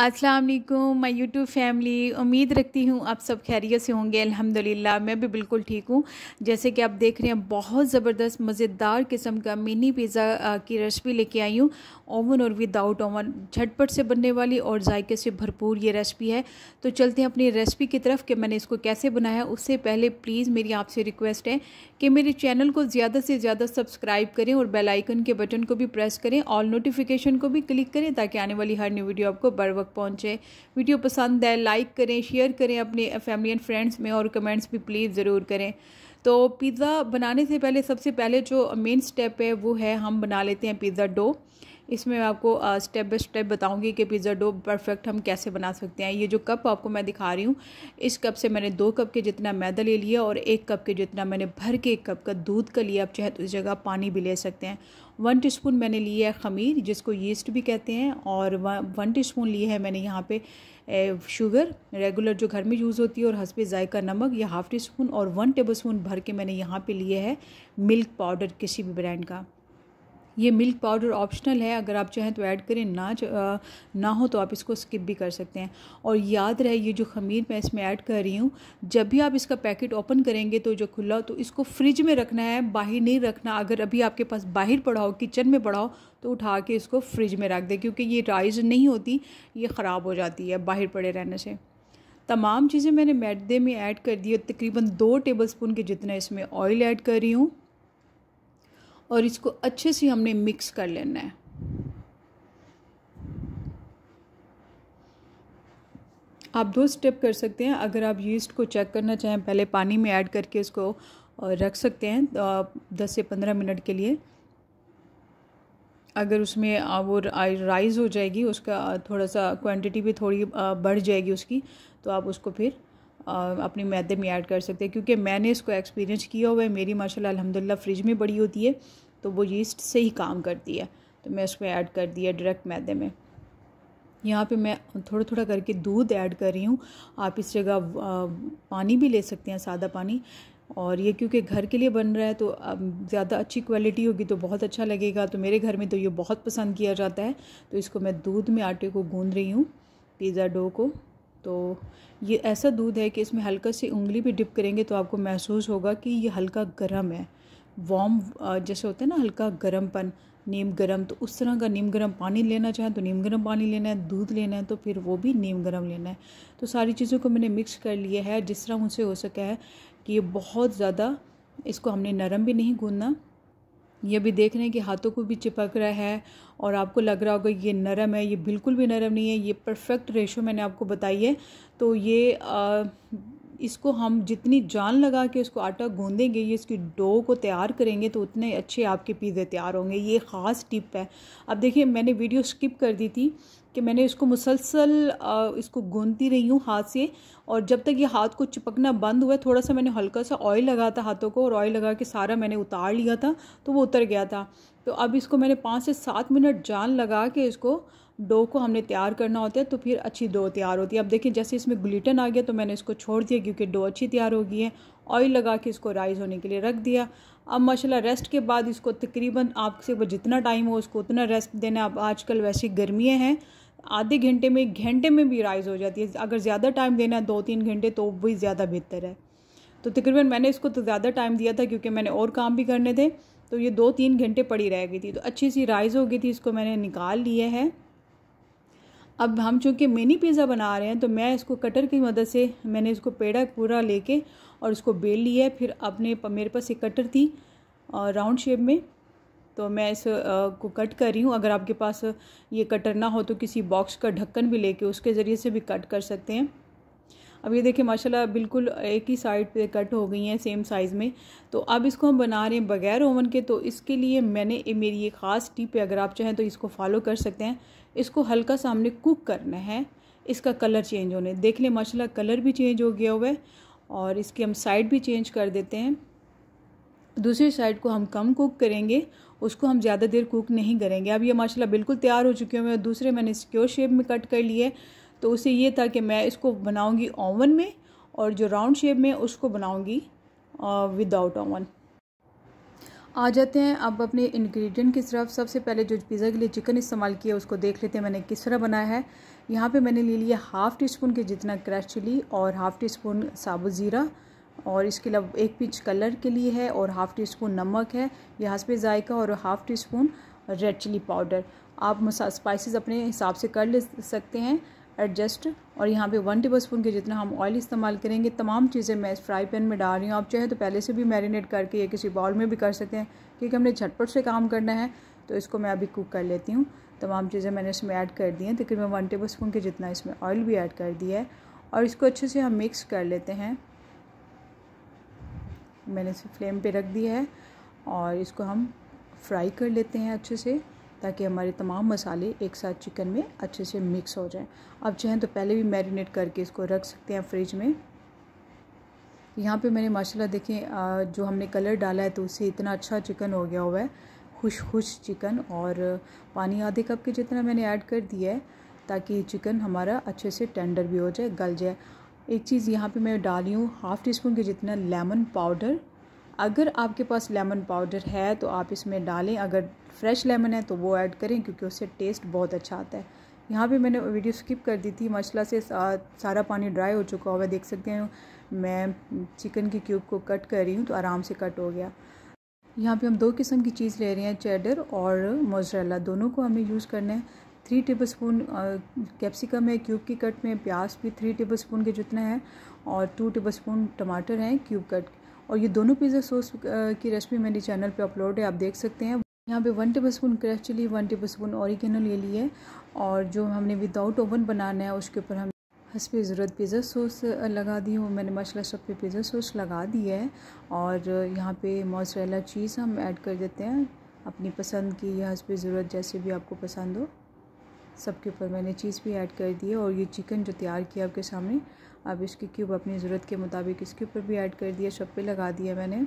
अस्सलाम वालेकुम my YouTube family उम्मीद रखती हूँ आप सब खैरियत से होंगे अल्हम्दुलिल्लाह मैं भी बिल्कुल ठीक हूँ जैसे कि आप देख रहे हैं बहुत ज़बरदस्त मज़ेदार किस्म का मिनी पिज़्ज़ा की रेसिपी लेके आई हूँ ओवन और विदाउट ओवन झटपट से बनने वाली और जायके से भरपूर ये रेसिपी है तो चलते हैं अपनी रेसिपी की तरफ कि मैंने इसको कैसे बनाया उससे पहले प्लीज़ मेरी आपसे रिक्वेस्ट है कि मेरे चैनल को ज़्यादा से ज़्यादा सब्सक्राइब करें और बेलाइकन के बटन को भी प्रेस करें और नोटिफिकेशन को भी क्लिक करें ताकि आने वाली हर न्यू वीडियो आपको बर तक पहुँचे वीडियो पसंद है लाइक करें शेयर करें अपने फैमिली एंड फ्रेंड्स में और कमेंट्स भी प्लीज़ ज़रूर करें तो पिज़्ज़ा बनाने से पहले सबसे पहले जो मेन स्टेप है वो है हम बना लेते हैं पिज़्ज़ा डो इसमें मैं आपको स्टेप बाय स्टेप बताऊंगी कि पिज़्ज़ा डो परफेक्ट हम कैसे बना सकते हैं ये जो कप आपको मैं दिखा रही हूँ इस कप से मैंने दो कप के जितना मैदा ले लिया और एक कप के जितना मैंने भर के एक कप का दूध का लिया आप चाहे तो उस जगह पानी भी ले सकते हैं वन टी स्पून मैंने लिया है खमीर जिसको यीस्ट भी कहते हैं और वन टी स्पून लिया है मैंने यहाँ पे शुगर रेगुलर जो घर में यूज़ होती है और हंसपे जायका नमक या हाफ़ टी स्पून और वन टेबल स्पून भर के मैंने यहाँ पे लिया है मिल्क पाउडर किसी भी ब्रांड का ये मिल्क पाउडर ऑप्शनल है अगर आप चाहें तो ऐड करें ना ना हो तो आप इसको स्किप भी कर सकते हैं और याद रहे ये जो खमीर मैं इसमें ऐड कर रही हूँ जब भी आप इसका पैकेट ओपन करेंगे तो जो खुला तो इसको फ्रिज में रखना है बाहर नहीं रखना अगर अभी आपके पास बाहर पड़ा हो किचन में पड़ा हो तो उठा के इसको फ्रिज में रख दें क्योंकि ये राइज नहीं होती ये ख़राब हो जाती है बाहर पड़े रहने से तमाम चीज़ें मैंने मैदे में ऐड कर दी है तकरीबन दो टेबल स्पून के जितना इसमें ऑयल ऐड कर रही हूँ और इसको अच्छे से हमने मिक्स कर लेना है आप दो स्टेप कर सकते हैं अगर आप यीस्ट को चेक करना चाहें पहले पानी में ऐड करके इसको रख सकते हैं दस से पंद्रह मिनट के लिए अगर उसमें वो राइज़ हो जाएगी उसका थोड़ा सा क्वांटिटी भी थोड़ी बढ़ जाएगी उसकी तो आप उसको फिर अपने मैदे में ऐड कर सकते हैं क्योंकि मैंने इसको एक्सपीरियंस किया हुआ है मेरी माशाल्लाह अलहमदिल्ला फ्रिज में बड़ी होती है तो वो यीस्ट से ही काम करती है तो मैं इसको ऐड कर दिया डायरेक्ट मैदे में यहाँ पे मैं थोड़ा थोड़ा करके दूध ऐड कर रही हूँ आप इस जगह पानी भी ले सकते हैं सादा पानी और ये क्योंकि घर के लिए बन रहा है तो ज़्यादा अच्छी क्वालिटी होगी तो बहुत अच्छा लगेगा तो मेरे घर में तो ये बहुत पसंद किया जाता है तो इसको मैं दूध में आटे को गूँध रही हूँ पिज़्ज़ा डो को तो ये ऐसा दूध है कि इसमें हल्का सी उंगली भी डिप करेंगे तो आपको महसूस होगा कि ये हल्का गर्म है वार्म जैसे होता है ना हल्का गर्मपन नीम गर्म तो उस तरह का नीम गर्म पानी लेना चाहें तो नीम गर्म पानी लेना है दूध लेना है तो फिर वो भी नीम गर्म लेना है तो सारी चीज़ों को मैंने मिक्स कर लिया है जिस तरह मुझसे हो सका है कि ये बहुत ज़्यादा इसको हमने नरम भी नहीं गूंदना ये भी देख रहे हैं कि हाथों को भी चिपक रहा है और आपको लग रहा होगा ये नरम है ये बिल्कुल भी नरम नहीं है ये परफेक्ट रेशो मैंने आपको बताई है तो ये आ, इसको हम जितनी जान लगा के इसको आटा गूंदेंगे ये इसकी डो को तैयार करेंगे तो उतने अच्छे आपके पिज़्ज़े तैयार होंगे ये ख़ास टिप है अब देखिए मैंने वीडियो स्किप कर दी थी कि मैंने इसको मुसलसल इसको गूंदती रही हूँ हाथ से और जब तक ये हाथ को चिपकना बंद हुआ थोड़ा सा मैंने हल्का सा ऑयल लगा था हाथों को और ऑयल लगा के सारा मैंने उतार लिया था तो वो उतर गया था तो अब इसको मैंने पाँच से सात मिनट जान लगा के इसको डो को हमने तैयार करना होता है तो फिर अच्छी डो तैयार होती है अब देखिए जैसे इसमें ग्लूटन आ गया तो मैंने इसको छोड़ दिया क्योंकि डो अच्छी तैयार हो गई है ऑयल लगा के इसको राइज़ होने के लिए रख दिया अब माशाल्लाह रेस्ट के बाद इसको तकरीबन आपसे जितना टाइम हो उसको उतना रेस्ट देना अब आजकल वैसी गर्मियाँ हैं आधे घंटे में एक घंटे में भी राइज़ हो जाती है अगर ज़्यादा टाइम देना है दो तीन घंटे तो भी ज़्यादा बेहतर है तो तकरीबन मैंने इसको तो ज़्यादा टाइम दिया था क्योंकि मैंने और काम भी करने थे तो ये दो तीन घंटे पड़ी रह गई थी तो अच्छी सी राइज़ हो गई थी इसको मैंने निकाल लिया है अब हम चूँकि मिनी पिज़्ज़ा बना रहे हैं तो मैं इसको कटर की मदद से मैंने इसको पेड़ा पूरा लेके और उसको बेल लिया है फिर अपने मेरे पास एक कटर थी राउंड शेप में तो मैं इस को कट कर रही हूँ अगर आपके पास ये कटर ना हो तो किसी बॉक्स का ढक्कन भी लेके उसके ज़रिए से भी कट कर सकते हैं अब ये देखिए माशाल्लाह बिल्कुल एक ही साइड पे कट हो गई हैं सेम साइज़ में तो अब इसको हम बना रहे हैं बगैर ओवन के तो इसके लिए मैंने मेरी ये ख़ास टिप है अगर आप चाहें तो इसको फॉलो कर सकते हैं इसको हल्का सा हमने कुक करना है इसका कलर चेंज होने देख लें माशाला कलर भी चेंज हो गया हुआ है और इसकी हम साइड भी चेंज कर देते हैं दूसरी साइड को हम कम कुक करेंगे उसको हम ज़्यादा देर कुक नहीं करेंगे अब ये माशाल्लाह बिल्कुल तैयार हो चुके हुए हैं दूसरे मैंने सिक्योर शेप में कट कर लिए तो उसे ये था कि मैं इसको बनाऊंगी ओवन में और जो राउंड शेप में उसको बनाऊंगी विदाउट ओवन आ जाते हैं अब अपने इंग्रेडिएंट की तरफ सबसे पहले जो पिज़्ज़ा के लिए चिकन इस्तेमाल किया उसको देख लेते हैं मैंने किस तरह बनाया है यहाँ पे मैंने ले लिया हाफ़ टी स्पून के जितना क्रैश चिली और हाफ़ टी स्पून साबुत ज़ीरा और इसके अलावा एक पिंच कलर के लिए है और हाफ़ टी स्पून नमक है यह हंसपे जायका और half teaspoon red chilli powder आप स्पाइसिस अपने हिसाब से कर ले सकते हैं एडजस्ट और यहाँ पे वन टेबल स्पून के जितना हम ऑयल इस्तेमाल करेंगे तमाम चीज़ें मैं इस फ्राई पैन में डाल रही हूँ आप चाहे तो पहले से भी मैरिनेट करके या किसी बाउल में भी कर सकते हैं क्योंकि हमने झटपट से काम करना है तो इसको मैं अभी कुक कर लेती हूँ तमाम चीज़ें मैंने इसमें ऐड कर दी हैं तकरीबन वन टेबल स्पून के जितना इसमें ऑयल भी ऐड कर दिया है और इसको अच्छे से हम मिक्स कर लेते हैं मैंने इसे फ्लेम पर रख दिया है और इसको हम फ्राई कर लेते हैं अच्छे से ताकि हमारे तमाम मसाले एक साथ चिकन में अच्छे से मिक्स हो जाएं आप चाहें तो पहले भी मैरिनेट करके इसको रख सकते हैं फ्रिज में यहाँ पे मैंने माशाल्लाह देखें जो हमने कलर डाला है तो उससे इतना अच्छा चिकन हो गया हुआ है खुश खुश चिकन और पानी आधे कप के जितना मैंने ऐड कर दिया है ताकि चिकन हमारा अच्छे से टेंडर भी हो जाए गल जाए एक चीज़ यहाँ पे मैं डाली हूँ हाफ़ टी स्पून के जितना लेमन पाउडर अगर आपके पास लेमन पाउडर है तो आप इसमें डालें अगर फ्रेश लेमन है तो वो ऐड करें क्योंकि उससे टेस्ट बहुत अच्छा आता है यहाँ पे मैंने वीडियो स्किप कर दी थी मसला से सारा पानी ड्राई हो चुका हुआ देख सकते हैं मैं चिकन की क्यूब को कट कर रही हूँ तो आराम से कट हो गया यहाँ पे हम दो किस्म की चीज़ ले रहे हैं चेडर और मोजरेला दोनों को हमें यूज़ करना है थ्री टेबल स्पून कैप्सिकम है क्यूब की कट में प्याज भी थ्री टेबल स्पून के जितना है और टू टेबल स्पून टमाटर हैं क्यूब कट और ये दोनों पिज़्ज़ा सॉस की रेसिपी मेरे चैनल पे अपलोड है आप देख सकते हैं यहाँ पे one tablespoon crush chilli one tablespoon oregano ले लिए और जो हमने विदाउट ओवन बनाना है उसके ऊपर हम हंसपे ज़रूरत पिज़्ज़ा सॉस लगा दी हूँ मैंने मसाला सब पे पिज़्ज़ा सॉस लगा दिया है और यहाँ पे मोजरेला चीज़ हम ऐड कर देते हैं अपनी पसंद की या हंसपे ज़रूरत जैसे भी आपको पसंद हो सब के ऊपर मैंने चीज़ भी ऐड कर दी है और ये चिकन जो तैयार किया आपके सामने आप इसके क्यूब अपनी ज़रूरत के मुताबिक इसके ऊपर भी ऐड कर दिया सब पे लगा दिया मैंने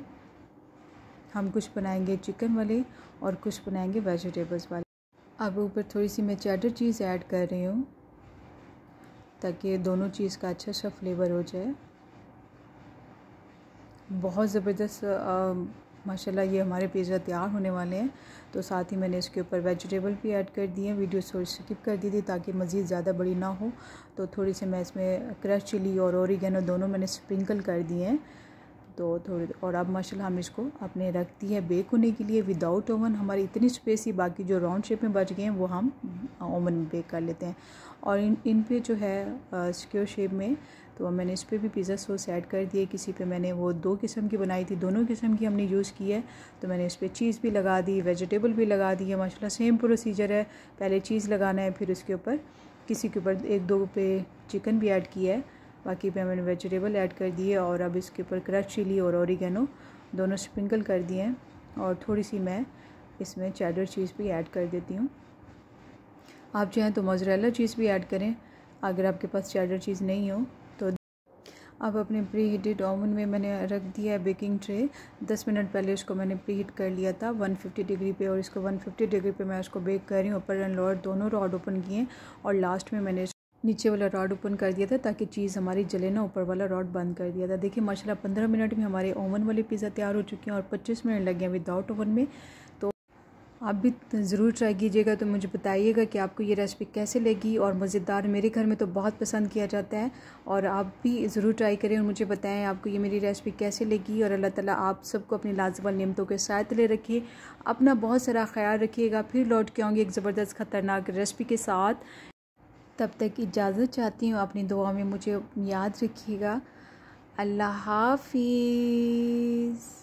हम कुछ बनाएंगे चिकन वाले और कुछ बनाएंगे वेजिटेबल्स वाले अब ऊपर थोड़ी सी मैं चैटर चीज़ ऐड कर रही हूँ ताकि दोनों चीज़ का अच्छा सा फ्लेवर हो जाए बहुत ज़बरदस्त माशाल्लाह ये हमारे पिज़्ज़ा तैयार होने वाले हैं तो साथ ही मैंने इसके ऊपर वेजिटेबल भी ऐड कर दिए हैं वीडियो थोड़ी स्किप कर दी थी ताकि मज़ीद ज़्यादा बड़ी ना हो तो थोड़ी सी मैं इसमें क्रश चिली और ओरिगेनो दोनों मैंने स्प्रिंकल कर दिए हैं तो थोड़ी और अब माशाल्लाह हम इसको अपने रख दी है बेक होने के लिए विदाउट ओवन हमारी इतनी स्पेस ही बाकी जो राउंड शेप में बच गए हैं वो हम ओवन में बेक कर लेते हैं और इन इन पे जो है स्क्योर शेप में तो मैंने इस पर भी पिज़्ज़ा सॉस ऐड कर दिए किसी पे मैंने वो दो किस्म की बनाई थी दोनों किस्म की हमने यूज़ की है तो मैंने इस पर चीज़ भी लगा दी वेजिटेबल भी लगा दी है माशा सेम प्रोसीजर है पहले चीज़ लगाना है फिर उसके ऊपर किसी के ऊपर एक दो पे चिकन भी ऐड किया है बाकी पे मैंने वेजिटेबल ऐड कर दिए और अब इसके ऊपर क्रश चिली और ओरिगेनो दोनों स्प्रिंकल कर दिए हैं और थोड़ी सी मैं इसमें चैडर चीज़ भी ऐड कर देती हूँ आप चाहें तो मोजरेला चीज़ भी ऐड करें अगर आपके पास चैडर चीज़ नहीं हो तो अब अपने प्री हीटेड ओवन में मैंने रख दिया है बेकिंग ट्रे दस मिनट पहले इसको मैंने प्री हीट कर लिया था 150 डिग्री पे और इसको 150 डिग्री पे मैं इसको बेक कर रही हूँ ऊपर एंड लोअर दोनों रॉड ओपन किए और लास्ट में मैंने नीचे वाला रॉड ओपन कर दिया था ताकि चीज़ हमारी जले ना ऊपर वाला रॉड बंद कर दिया था देखिए माशाल्लाह पंद्रह मिनट में हमारे ओवन वाले पिज़्ज़ा तैयार हो चुके हैं और पच्चीस मिनट लगे हैं विदाउट ओवन में तो आप भी ज़रूर ट्राई कीजिएगा तो मुझे बताइएगा कि आपको ये रेसिपी कैसे लगी और मज़ेदार मेरे घर में तो बहुत पसंद किया जाता है और आप भी ज़रूर ट्राई करें और मुझे बताएं आपको ये मेरी रेसिपी कैसे लगी और अल्लाह ताला आप सबको अपनी लाजवाल नियमतों के साथ ले रखिए अपना बहुत सारा ख्याल रखिएगा फिर लौट के आऊँगी एक ज़बरदस्त ख़तरनाक रेसिपी के साथ तब तक इजाज़त चाहती हूँ अपनी दुआ में मुझे याद रखिएगा अल्लाह हाफिज़